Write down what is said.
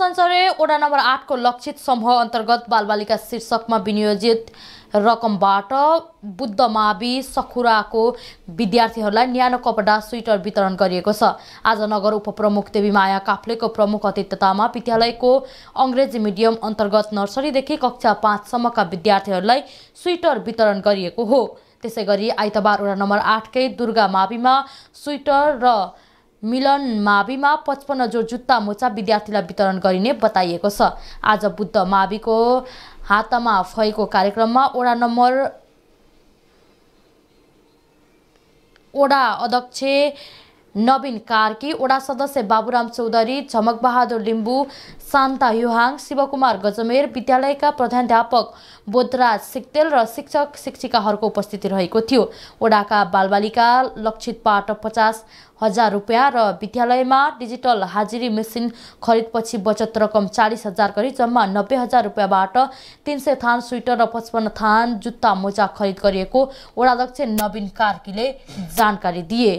सञ्चरे ओडा number आठको लक्षित समूह अन्तर्गत बालबालिका शीर्षकमा विनियोजित रकमबाट बुद्ध मावि सखुराको विद्यार्थीहरूलाई न्यानो कपडा स्वेटर वितरण गरिएको छ आज नगर उपप्रमुख देवीमाया काफ्लेको प्रमुख अतिथ्यतामा विद्यालयको अङ्ग्रेजी मिडियम अन्तर्गत नर्सरीदेखि कक्षा पाँचसम्मका विद्यार्थीहरूलाई स्वेटर वितरण गरिएको हो त्यसै गरी आइतबार ओडा नम्बर आठकै दुर्गा माविमा स्वेटर र मिलन माविमा जो जुत्ता मोचा विद्यार्थीलाई वितरण गरिने बताइएको छ आज बुद्ध माविको हातमा भएको कार्यक्रममा ओडा नम्बर ओडा अध्यक्ष नवीन कार्की ओडा सदस्य बाबुराम चौधरी झमकबहादुर लिम्बू शान्ता युहाङ शिवकुमार गजमेर विद्यालयका प्रधानध्यापक बोधराज सिक्तेल र शिक्षक शिक्षिकाहरूको उपस्थिति रहेको थियो ओडाका बालबालिका लक्षित पाठ पचास हजार रुपियाँ र विद्यालयमा डिजिटल हाजिरी मेसिन खरिदपछि बचत रकम चालिस हजार गरी जम्मा नब्बे हजार रुपियाँबाट तिन सय थान स्वेटर र पचपन्न थान जुत्ता मोजा खरिद गरिएको ओडाध्यक्ष नवीन कार्कीले जानकारी दिए